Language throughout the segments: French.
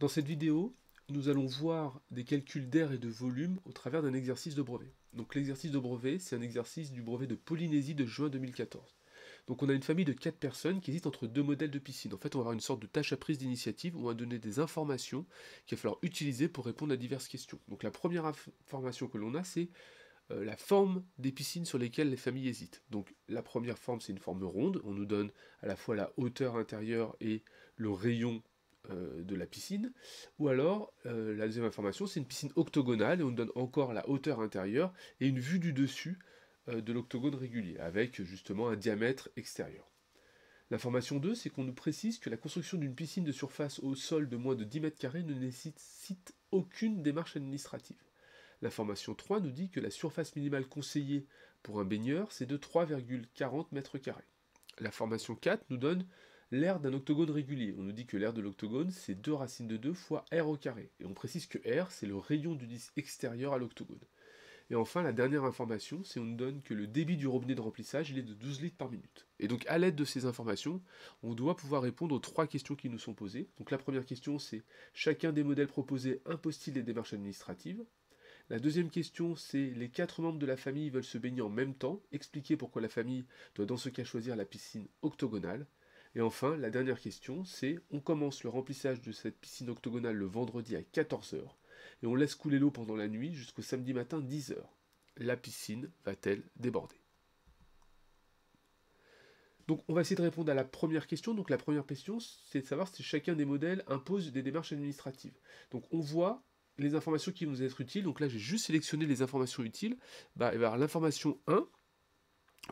Dans cette vidéo, nous allons voir des calculs d'air et de volume au travers d'un exercice de brevet. Donc l'exercice de brevet, c'est un exercice du brevet de Polynésie de juin 2014. Donc on a une famille de 4 personnes qui hésitent entre deux modèles de piscine. En fait, on va avoir une sorte de tâche à prise d'initiative où on va donner des informations qu'il va falloir utiliser pour répondre à diverses questions. Donc la première information que l'on a, c'est euh, la forme des piscines sur lesquelles les familles hésitent. Donc la première forme, c'est une forme ronde. On nous donne à la fois la hauteur intérieure et le rayon euh, de la piscine, ou alors euh, la deuxième information, c'est une piscine octogonale et on donne encore la hauteur intérieure et une vue du dessus euh, de l'octogone régulier, avec justement un diamètre extérieur. L'information 2, c'est qu'on nous précise que la construction d'une piscine de surface au sol de moins de 10 mètres carrés ne nécessite aucune démarche administrative. L'information 3 nous dit que la surface minimale conseillée pour un baigneur, c'est de 3,40 mètres carrés. formation 4 nous donne l'aire d'un octogone régulier. On nous dit que l'aire de l'octogone, c'est 2 racines de 2 fois r au carré. Et on précise que r, c'est le rayon du disque extérieur à l'octogone. Et enfin, la dernière information, c'est on nous donne que le débit du robinet de remplissage, il est de 12 litres par minute. Et donc, à l'aide de ces informations, on doit pouvoir répondre aux trois questions qui nous sont posées. Donc, la première question, c'est chacun des modèles proposés impose-t-il des démarches administratives la deuxième question, c'est les quatre membres de la famille veulent se baigner en même temps. expliquer pourquoi la famille doit dans ce cas choisir la piscine octogonale. Et enfin, la dernière question, c'est on commence le remplissage de cette piscine octogonale le vendredi à 14h et on laisse couler l'eau pendant la nuit jusqu'au samedi matin 10h. La piscine va-t-elle déborder donc on va essayer de répondre à la première question. Donc la première question, c'est de savoir si chacun des modèles impose des démarches administratives. Donc on voit les informations qui vont nous être utiles. Donc là j'ai juste sélectionné les informations utiles. Bah, l'information 1,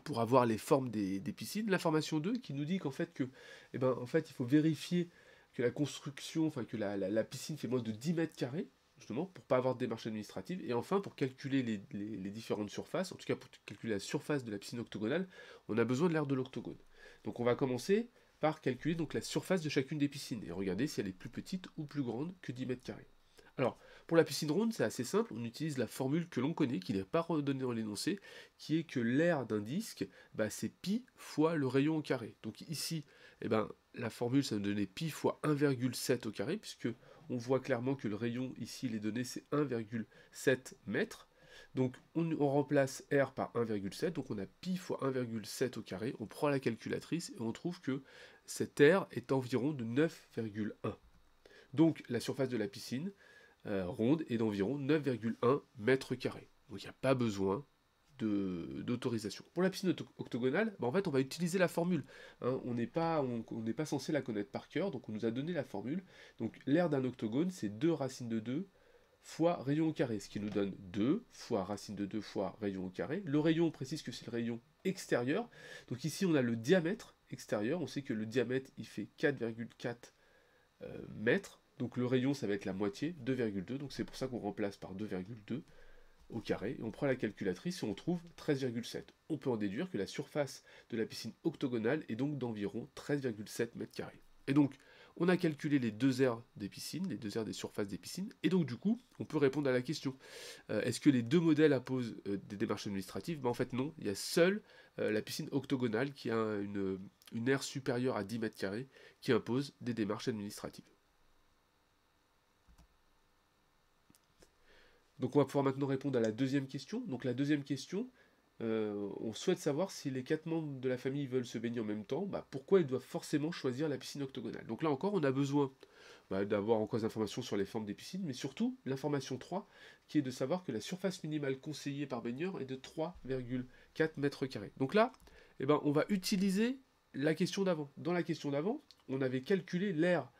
pour avoir les formes des, piscines, piscines. L'information 2 qui nous dit qu'en fait, que, eh ben, en fait, il faut vérifier que la construction, enfin que la, piscine fait moins de 10 mètres carrés, justement, pour pas avoir de démarche administrative. Et enfin, pour calculer les, différentes surfaces, en tout cas pour calculer la surface de la piscine octogonale, on a besoin de l'aire de l'octogone. Donc on va commencer par calculer donc la surface de chacune des piscines et regarder si elle est plus petite ou plus grande que 10 mètres carrés. Alors, pour la piscine ronde, c'est assez simple, on utilise la formule que l'on connaît, qui n'est pas redonnée dans l'énoncé, qui est que l'air d'un disque, bah, c'est pi fois le rayon au carré. Donc ici, eh ben, la formule, ça nous donnait pi fois 1,7 au carré, puisque on voit clairement que le rayon, ici, il est donné, c'est 1,7 m. Donc on, remplace R par 1,7, donc on a pi fois 1,7 au carré, on prend la calculatrice et on trouve que cet R est environ de 9,1. Donc la surface de la piscine, euh, ronde est d'environ 9,1 mètres carrés. Donc il n'y a pas besoin d'autorisation. Pour la piscine octogonale, bah, en fait, on va utiliser la formule. Hein. on n'est pas, on, pas censé la connaître par cœur, donc on nous a donné la formule. Donc l'aire d'un octogone, c'est 2 racines de 2 fois rayon au carré, ce qui nous donne 2 fois racine de 2 fois rayon au carré. Le rayon, on précise que c'est le rayon extérieur. Donc ici, on a le diamètre extérieur. On sait que le diamètre, il fait 4,4 euh, mètres. Donc le rayon, ça va être la moitié, 2,2. Donc c'est pour ça qu'on remplace par 2,2 au carré. Et on prend la calculatrice et on trouve 13,7. On peut en déduire que la surface de la piscine octogonale est donc d'environ 13,7 mètres carrés. Et donc, on a calculé les deux aires des piscines, les deux aires des surfaces des piscines, et donc du coup, on peut répondre à la question euh, est-ce que les deux modèles imposent euh, des démarches administratives ben, En fait, non. Il y a seule euh, la piscine octogonale qui a une, aire supérieure à 10 mètres carrés qui impose des démarches administratives. Donc on va pouvoir maintenant répondre à la deuxième question. Donc la deuxième question, euh, on souhaite savoir si les quatre membres de la famille veulent se baigner en même temps, bah, pourquoi ils doivent forcément choisir la piscine octogonale. Donc là encore, on a besoin bah, d'avoir encore des informations sur les formes des piscines, mais surtout l'information 3, qui est de savoir que la surface minimale conseillée par baigneur est de 3,4 mètres carrés. Donc là, eh ben, on va utiliser la question d'avant. Dans la question d'avant, on avait calculé l'aire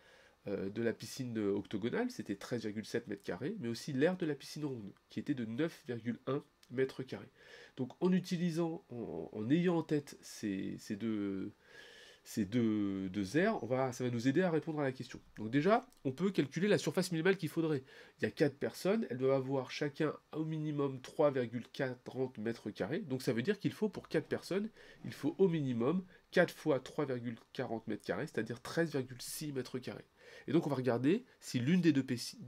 euh, de la piscine octogonale, c'était 13,7 mètres carrés, mais aussi l'aire de la piscine ronde, qui était de 9,1 mètres carrés. Donc en utilisant, en, ayant en tête ces, ces deux, ces deux, deux aires, on va, ça va nous aider à répondre à la question. Donc déjà, on peut calculer la surface minimale qu'il faudrait. Il y a 4 personnes, elles doivent avoir chacun au minimum 3,40 mètres carrés, donc ça veut dire qu'il faut pour 4 personnes, il faut au minimum 4 fois 3,40 mètres carrés, c'est-à-dire 13,6 mètres carrés. Et donc on va regarder si l'une des deux piscines,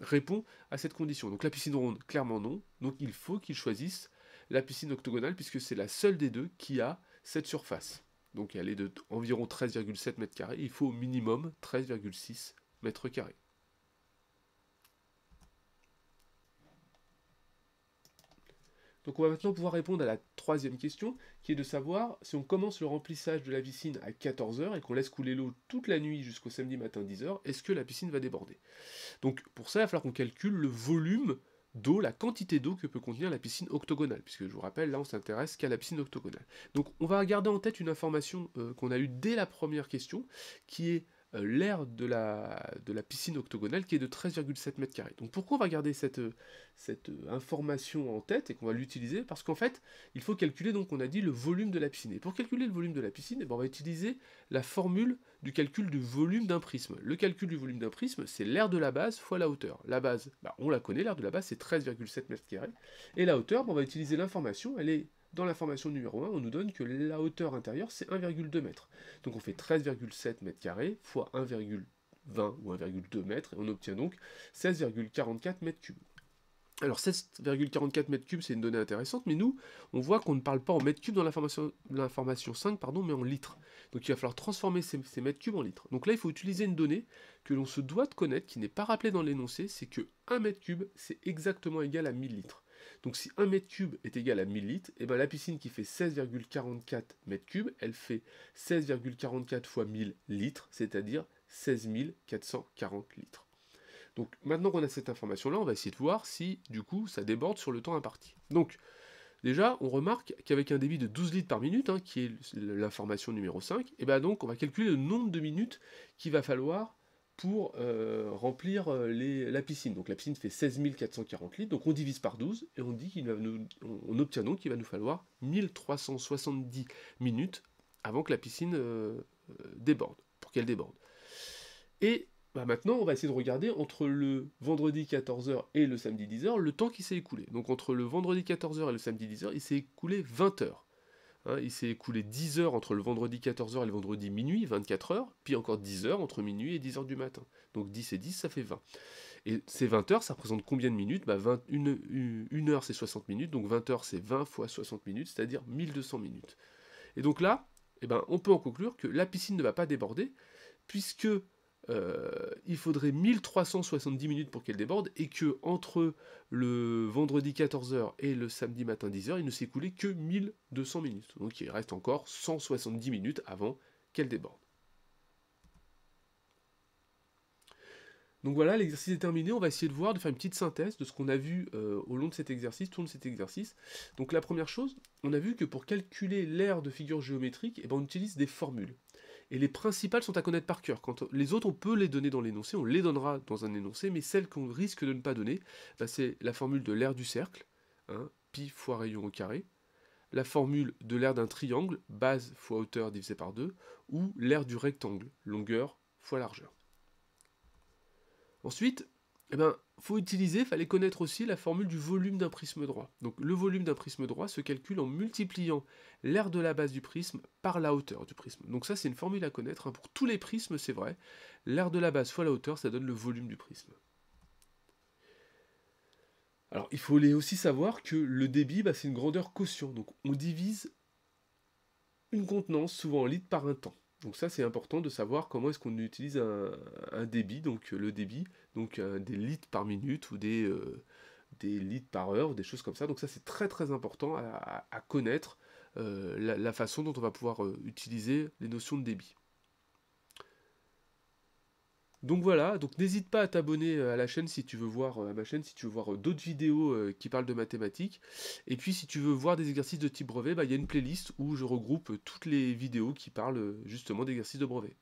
répond à cette condition. Donc la piscine ronde, clairement non. Donc il faut qu'ils choisissent la piscine octogonale puisque c'est la seule des deux qui a cette surface. Donc elle est de environ 13,7 m carrés, Il faut au minimum 13,6 m2. Donc on va maintenant pouvoir répondre à la troisième question, qui est de savoir si on commence le remplissage de la piscine à 14h et qu'on laisse couler l'eau toute la nuit jusqu'au samedi matin 10h, est-ce que la piscine va déborder Donc pour ça, il va falloir qu'on calcule le volume d'eau, la quantité d'eau que peut contenir la piscine octogonale, puisque je vous rappelle, là on s'intéresse qu'à la piscine octogonale. Donc on va garder en tête une information euh, qu'on a eue dès la première question, qui est euh, l'aire de la, de la piscine octogonale qui est de 13,7 mètres carrés. Donc pourquoi on va garder cette, cette euh, information en tête et qu'on va l'utiliser Parce qu'en fait, il faut calculer, donc on a dit, le volume de la piscine. Et pour calculer le volume de la piscine, eh ben, on va utiliser la formule du calcul du volume d'un prisme. Le calcul du volume d'un prisme, c'est l'aire de la base fois la hauteur. La base, bah, on la connaît, l'aire de la base, c'est 13,7 mètres carrés. Et la hauteur, bah, on va utiliser l'information, elle est dans l'information numéro 1, on nous donne que la hauteur intérieure, c'est 1,2 m. Donc on fait 13,7 m carrés fois 1,20 ou 1,2 m, et on obtient donc 16,44 m Alors 16,44 m c'est une donnée intéressante, mais nous, on voit qu'on ne parle pas en mètres cubes dans l'information 5, pardon, mais en litres. Donc il va falloir transformer ces, mètres cubes en litres. Donc là, il faut utiliser une donnée que l'on se doit de connaître, qui n'est pas rappelée dans l'énoncé, c'est que 1 mètre cube, c'est exactement égal à 1000 litres. Donc si 1 mètre cube est égal à 1000 litres, et eh bien la piscine qui fait 16,44 mètres cubes, elle fait 16,44 fois 1000 litres, c'est-à-dire 16 440 litres. Donc maintenant qu'on a cette information-là, on va essayer de voir si du coup ça déborde sur le temps imparti. Donc déjà, on remarque qu'avec un débit de 12 litres par minute, hein, qui est l'information numéro 5, et eh bien donc on va calculer le nombre de minutes qu'il va falloir pour euh, remplir euh, la piscine. Donc la piscine fait 16 440 litres, donc on divise par 12 et on dit obtient donc qu'il va nous falloir 1370 minutes avant que la piscine euh, déborde, pour qu'elle déborde. Et bah, maintenant, on va essayer de regarder entre le vendredi 14h et le samedi 10h le temps qui s'est écoulé. Donc entre le vendredi 14h et le samedi 10h, il s'est écoulé 20 heures. Hein, il s'est écoulé 10 heures entre le vendredi 14h et le vendredi minuit, 24 heures, puis encore 10 heures entre minuit et 10 h du matin. Donc 10 et 10, ça fait 20. Et ces 20 heures, ça représente combien de minutes 1 20, bah, une, heure, c'est 60 minutes, donc 20 heures, c'est 20 fois 60 minutes, c'est-à-dire 1200 minutes. Et donc là, eh ben, on peut en conclure que la piscine ne va pas déborder, puisque euh, il faudrait 1370 minutes pour qu'elle déborde et que entre le vendredi 14h et le samedi matin 10h, il ne s'est écoulé que 1200 minutes. Donc il reste encore 170 minutes avant qu'elle déborde. Donc voilà, l'exercice est terminé. On va essayer de voir, de faire une petite synthèse de ce qu'on a vu euh, au long de cet exercice, tout de cet exercice. Donc la première chose, on a vu que pour calculer l'aire de figure géométrique, eh ben, on utilise des formules. Et les principales sont à connaître par cœur. Quand les autres, on peut les donner dans l'énoncé, on les donnera dans un énoncé, mais celles qu'on risque de ne pas donner, bah, c'est la formule de l'aire du cercle, hein, pi fois rayon au carré, la formule de l'aire d'un triangle, base fois hauteur divisé par 2, ou l'aire du rectangle, longueur fois largeur. Ensuite, eh ben, faut utiliser, fallait connaître aussi la formule du volume d'un prisme droit. Donc le volume d'un prisme droit se calcule en multipliant l'aire de la base du prisme par la hauteur du prisme. Donc ça c'est une formule à connaître, hein. pour tous les prismes c'est vrai, l'aire de la base fois la hauteur ça donne le volume du prisme. Alors il faut aussi savoir que le débit bah, c'est une grandeur caution. donc on divise une contenance souvent en litres par un temps. Donc ça c'est important de savoir comment est-ce qu'on utilise un, débit, donc euh, le débit, donc euh, des litres par minute ou euh, des, litres par heure, des choses comme ça. Donc ça c'est très très important à, connaître la, façon dont on va pouvoir utiliser les notions de débit. Donc voilà, donc n'hésite pas à t'abonner euh, à la chaîne si tu veux voir euh, à ma chaîne si tu veux voir euh, d'autres vidéos qui parlent de mathématiques. Et puis si tu veux voir des exercices de type brevet, bah, il y a une playlist où je regroupe toutes les vidéos qui parlent justement d'exercices de brevet.